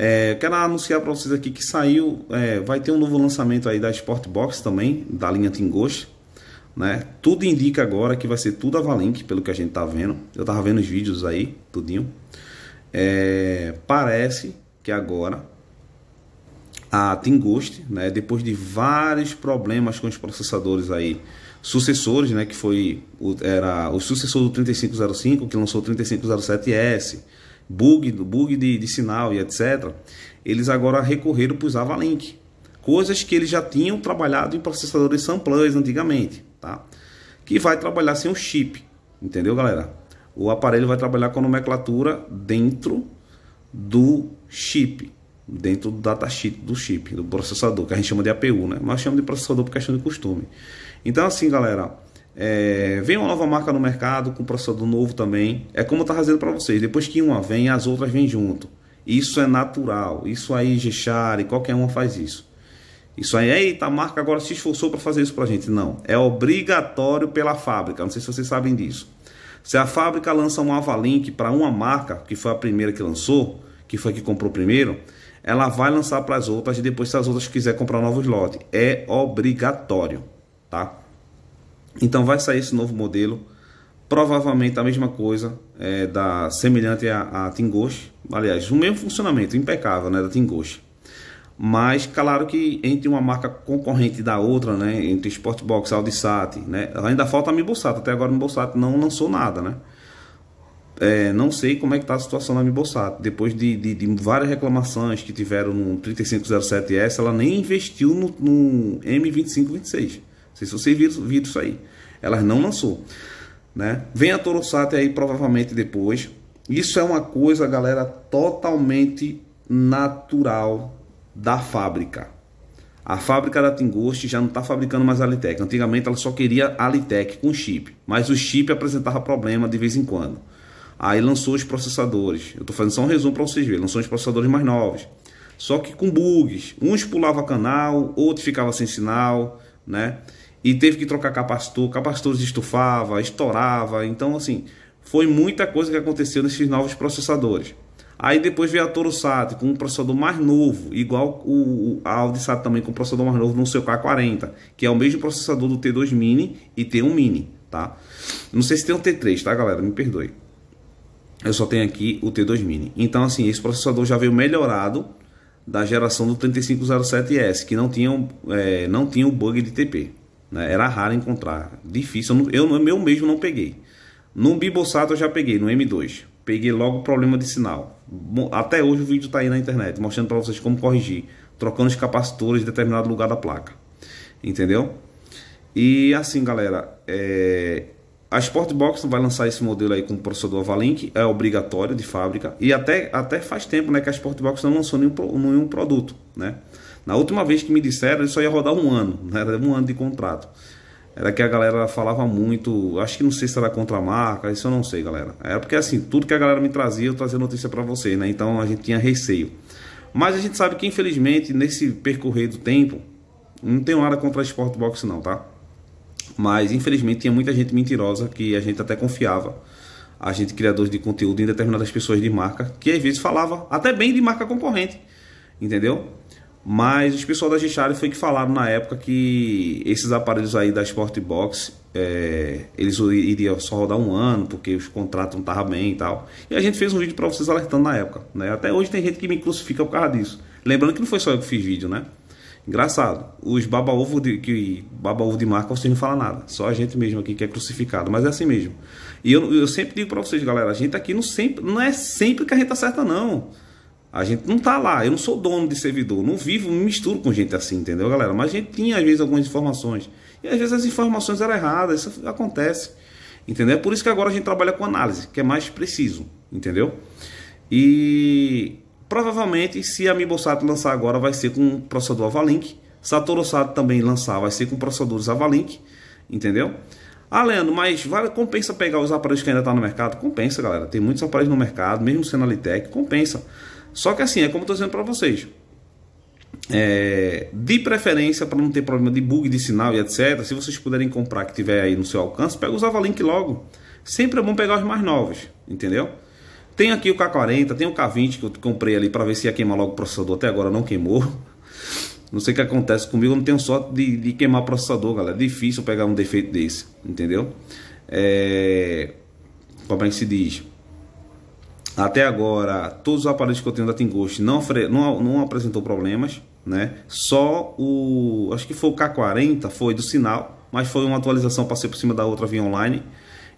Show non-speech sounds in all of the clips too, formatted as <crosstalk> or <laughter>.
É, quero anunciar para vocês aqui que saiu, é, vai ter um novo lançamento aí da Sportbox também, da linha Ghost, Né? Tudo indica agora que vai ser tudo Avalink, pelo que a gente tá vendo. Eu tava vendo os vídeos aí, tudinho. É, parece que agora a Ghost, né, depois de vários problemas com os processadores aí, sucessores, né, que foi o, era o sucessor do 3505, que lançou o 3507S, bug, bug de, de sinal e etc., eles agora recorreram para os Avalink, coisas que eles já tinham trabalhado em processadores samplers antigamente, tá? Que vai trabalhar sem o chip, entendeu, galera? O aparelho vai trabalhar com a nomenclatura dentro do chip, dentro do datasheet do chip, do processador, que a gente chama de APU, né? Mas chama de processador por questão de costume. Então, assim, galera, é, vem uma nova marca no mercado com processador novo também. É como eu estava dizendo para vocês: depois que uma vem, as outras vêm junto. Isso é natural. Isso aí, Gechari, qualquer uma faz isso. Isso aí, eita, a marca agora se esforçou para fazer isso para a gente. Não, é obrigatório pela fábrica. Não sei se vocês sabem disso. Se a fábrica lança um Avalink para uma marca, que foi a primeira que lançou, que foi a que comprou primeiro, ela vai lançar para as outras e depois, se as outras quiser comprar novos lotes. É obrigatório, tá? Então vai sair esse novo modelo, provavelmente a mesma coisa é, da semelhante à, Tingos, Tingoshi, aliás, o mesmo funcionamento impecável, né, da Tingoshi. Mas claro que entre uma marca concorrente da outra, né, entre Sportbox, Audisat, né, ainda falta a Mibosat, até agora a Mibosat não lançou nada, né? É, não sei como é que está a situação da Mibosat. Depois de, de, de, várias reclamações que tiveram no 3507S, ela nem investiu no, no M2526 sei se vocês viram, viram isso aí. Elas não lançou. Né? Vem a Torosat aí provavelmente depois. Isso é uma coisa, galera, totalmente natural da fábrica. A fábrica da Tingost já não está fabricando mais a Alitec. Antigamente ela só queria a Alitec com chip, mas o chip apresentava problema de vez em quando. Aí lançou os processadores. Eu estou fazendo só um resumo para vocês verem. Lançou os processadores mais novos. Só que com bugs. Uns pulava canal, outros ficava sem sinal, né? e teve que trocar capacitor, capacitores estufava, estourava, então assim, foi muita coisa que aconteceu nesses novos processadores. Aí depois veio a Torusat com um processador mais novo, igual o, Audi Audisat também com um processador mais novo no seu K40, que é o mesmo processador do T2 Mini e T1 Mini, tá? Não sei se tem um T3, tá galera? Me perdoe. Eu só tenho aqui o T2 Mini. Então assim, esse processador já veio melhorado da geração do 3507S, que não tinha, é, não tinha o bug de TP. Né? Era raro encontrar, difícil. Eu, eu, eu mesmo não peguei. No Bibosato eu já peguei, no M2. Peguei logo o problema de sinal. Até hoje o vídeo está aí na internet, mostrando para vocês como corrigir, trocando os capacitores de determinado lugar da placa. Entendeu? E assim, galera, é... a Sportbox vai lançar esse modelo aí com o processador Avalink, é obrigatório de fábrica. E até, até faz tempo né, que a Sportbox não lançou nenhum, nenhum produto, né? Na última vez que me disseram, ele só ia rodar um ano, né? era um ano de contrato. Era que a galera falava muito, acho que não sei se era contra a marca, isso eu não sei, galera. Era é porque assim, tudo que a galera me trazia, eu trazia notícia para vocês, né? Então a gente tinha receio. Mas a gente sabe que infelizmente nesse percorrer do tempo, não tenho nada contra a Sportbox não, tá? Mas infelizmente tinha muita gente mentirosa que a gente até confiava. A gente criadores de conteúdo em determinadas pessoas de marca, que às vezes falava até bem de marca concorrente. Entendeu? Mas os pessoal da Gichari foi que falaram na época que esses aparelhos aí da Sportbox é, eles iriam só rodar um ano porque os contratos não estavam bem e tal. E a gente fez um vídeo para vocês alertando na época. Né? Até hoje tem gente que me crucifica por causa disso. Lembrando que não foi só eu que fiz vídeo, né? Engraçado, os baba-ovo de, que, baba -ovo de marca vocês não falam nada, só a gente mesmo aqui que é crucificado, mas é assim mesmo. E eu, eu sempre digo para vocês, galera, a gente aqui não, sempre, não é sempre que a gente acerta, não. A gente não tá lá, eu não sou dono de servidor, não vivo, me misturo com gente assim, entendeu, galera? Mas a gente tinha às vezes algumas informações. E às vezes as informações eram erradas, isso acontece. Entendeu? É por isso que agora a gente trabalha com análise, que é mais preciso, entendeu? E provavelmente se a MiboSat lançar agora vai ser com processador Avalink, Satorosat também lançar vai ser com processadores Avalink, entendeu? Ah, Leandro, mas vale, compensa pegar os aparelhos que ainda estão tá no mercado? Compensa, galera. Tem muitos aparelhos no mercado, mesmo sendo a Litec, compensa. Só que assim, é como eu estou dizendo para vocês. É, de preferência, para não ter problema de bug de sinal e etc. Se vocês puderem comprar que tiver aí no seu alcance, pega os Avalink logo. Sempre é bom pegar os mais novos, entendeu? Tem aqui o K40, tem o K20 que eu comprei ali para ver se ia queimar logo o processador. Até agora não queimou. <laughs> Não sei o que acontece comigo, eu não tenho sorte de, de queimar processador, galera. É difícil pegar um defeito desse, entendeu? É... Como é que se diz? Até agora, todos os aparelhos que eu tenho da Tingost não, não, não apresentou problemas, né? Só o, acho que foi o K40, foi do sinal, mas foi uma atualização, passei por cima da outra via online,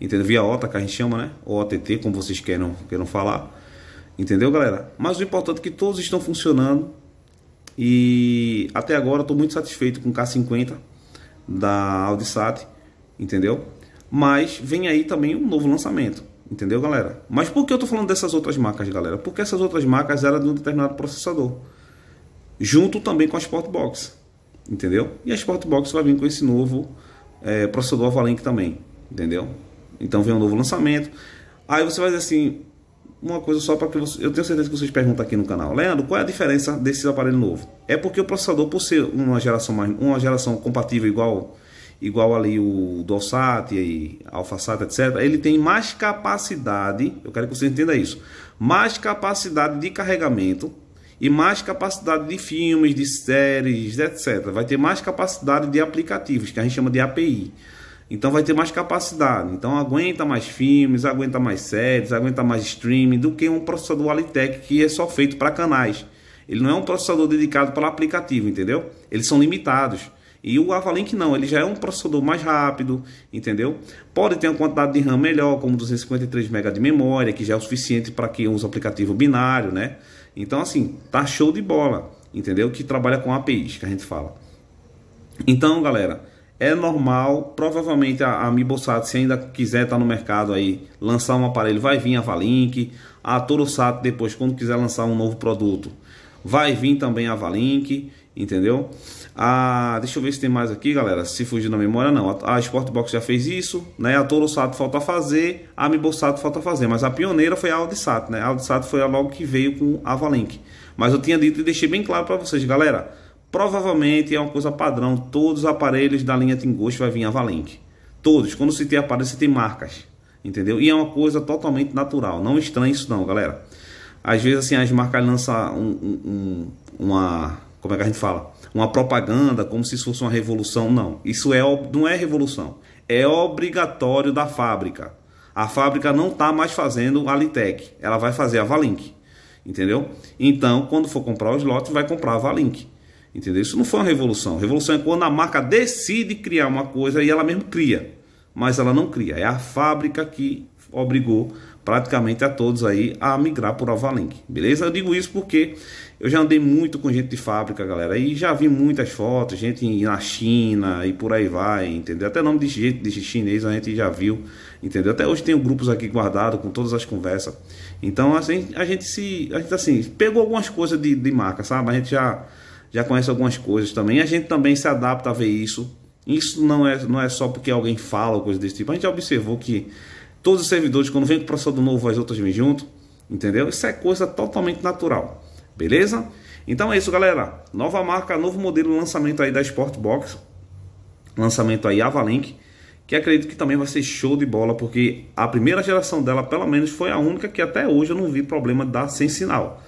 entendeu? Via OTA, que a gente chama, né? Ou OTT, como vocês queiram, queiram falar. Entendeu, galera? Mas o importante é que todos estão funcionando e até agora estou muito satisfeito com o K50 da Audisat, entendeu? Mas vem aí também um novo lançamento. Entendeu, galera? Mas por que eu tô falando dessas outras marcas, galera? Porque essas outras marcas eram de um determinado processador. Junto também com a Sportbox. Entendeu? E a Sportbox vai vir com esse novo é, processador Avalink também. Entendeu? Então vem um novo lançamento. Aí você vai dizer assim, uma coisa só para que você, eu tenho certeza que vocês perguntam aqui no canal, Leandro, qual é a diferença desse aparelho novo? É porque o processador, por ser uma geração mais, uma geração compatível igual igual ali o Dossat e AlphaSat, etc., ele tem mais capacidade, eu quero que você entenda isso, mais capacidade de carregamento e mais capacidade de filmes, de séries, etc. Vai ter mais capacidade de aplicativos, que a gente chama de API. Então vai ter mais capacidade. Então aguenta mais filmes, aguenta mais séries, aguenta mais streaming do que um processador Alitec que é só feito para canais. Ele não é um processador dedicado para aplicativo, entendeu? Eles são limitados. E o Avalink não, ele já é um processador mais rápido, entendeu? Pode ter uma quantidade de RAM melhor, como 253 MB de memória, que já é o suficiente para que use aplicativo binário, né? Então, assim, tá show de bola, entendeu? Que trabalha com APIs, que a gente fala. Então, galera, é normal, provavelmente a, a Mibosat, se ainda quiser estar tá no mercado aí, lançar um aparelho, vai vir a Avalink, a Torosat depois, quando quiser lançar um novo produto, vai vir também a Avalink, entendeu? Ah, deixa eu ver se tem mais aqui, galera, se fugir na memória, não. A, a Sportbox já fez isso, né? A Toro Sato falta fazer, a Mibosato falta fazer, mas a pioneira foi a Sato, né? A Sato foi a logo que veio com a Valink. Mas eu tinha dito e deixei bem claro para vocês, galera, provavelmente é uma coisa padrão, todos os aparelhos da linha Tingosto vai vir a Valink. Todos, quando se tem aparelho, você tem marcas, entendeu? E é uma coisa totalmente natural, não estranho isso não, galera. Às vezes assim, as marcas lançam um, um, um, uma como é que a gente fala? Uma propaganda, como se isso fosse uma revolução. Não, isso é, não é revolução. É obrigatório da fábrica. A fábrica não está mais fazendo a Litec, ela vai fazer a Valink. Entendeu? Então, quando for comprar o slot, vai comprar a Valink. Entendeu? Isso não foi uma revolução. Revolução é quando a marca decide criar uma coisa e ela mesmo cria. Mas ela não cria. É a fábrica que obrigou praticamente a todos aí a migrar por Alvalink, beleza? Eu digo isso porque eu já andei muito com gente de fábrica, galera, e já vi muitas fotos, gente na China e por aí vai, entendeu? Até nome de gente de chinês a gente já viu, entendeu? Até hoje tenho grupos aqui guardados com todas as conversas. Então, assim, a gente se. A gente assim, pegou algumas coisas de, de marca, sabe? A gente já, já conhece algumas coisas também. A gente também se adapta a ver isso. Isso não é, não é só porque alguém fala ou coisa desse tipo. A gente já observou que Todos os servidores, quando vem com o processador novo, as outras vêm junto. Entendeu? Isso é coisa totalmente natural. Beleza? Então é isso, galera. Nova marca, novo modelo, lançamento aí da Sportbox. Lançamento aí Avalink. Que acredito que também vai ser show de bola, porque a primeira geração dela, pelo menos, foi a única que até hoje eu não vi problema dar sem sinal.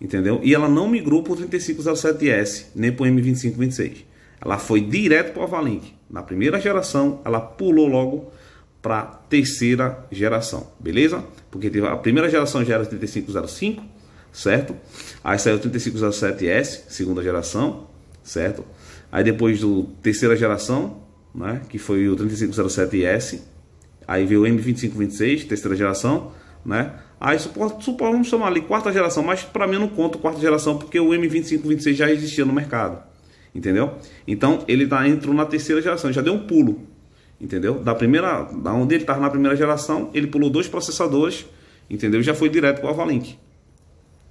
Entendeu? E ela não migrou para o 3507S, nem para o M2526. Ela foi direto para o Avalink. Na primeira geração, ela pulou logo para terceira geração, beleza? Porque teve a primeira geração já era 3505, certo? Aí saiu 3507S, segunda geração, certo? Aí depois do terceira geração, né, que foi o 3507S, aí veio o M2526, terceira geração, né? Aí suporta, vamos chamar ali quarta geração, mas para mim eu não conto quarta geração porque o M2526 já existia no mercado, entendeu? Então ele tá entrou na terceira geração, já deu um pulo, entendeu? Da primeira, da onde ele estava na primeira geração, ele pulou dois processadores, entendeu? E já foi direto para o Avalink.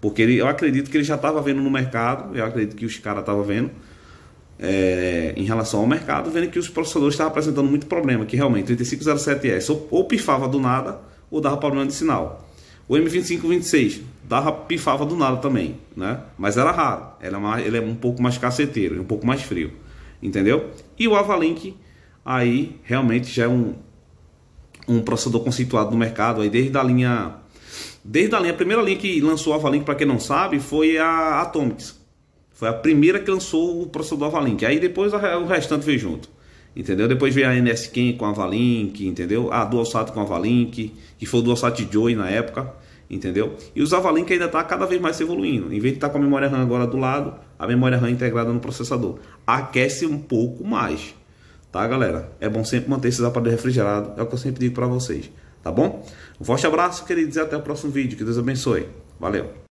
Porque ele, eu acredito que ele já estava vendo no mercado, eu acredito que os caras estavam vendo, é, em relação ao mercado, vendo que os processadores estavam apresentando muito problema, que realmente o 3507S ou, ou, pifava do nada ou dava problema de sinal. O M2526 dava pifava do nada também, né? Mas era raro, era mais, ele é um pouco mais caceteiro, é um pouco mais frio, entendeu? E o Avalink aí realmente já é um, um processador conceituado no mercado aí desde a linha desde a linha a primeira linha que lançou a Avalink para quem não sabe foi a Atomics foi a primeira que lançou o processador Avalink aí depois a, o restante veio junto entendeu depois veio a NSKen com a Avalink entendeu a DualSat com a Avalink que foi o DualSat Joy na época entendeu e os Avalink ainda está cada vez mais evoluindo em vez de estar tá com a memória RAM agora do lado a memória RAM integrada no processador aquece um pouco mais tá, galera? É bom sempre manter esses aparelhos refrigerados, é o que eu sempre digo para vocês, tá bom? Um forte abraço, queridos, e até o próximo vídeo. Que Deus abençoe. Valeu!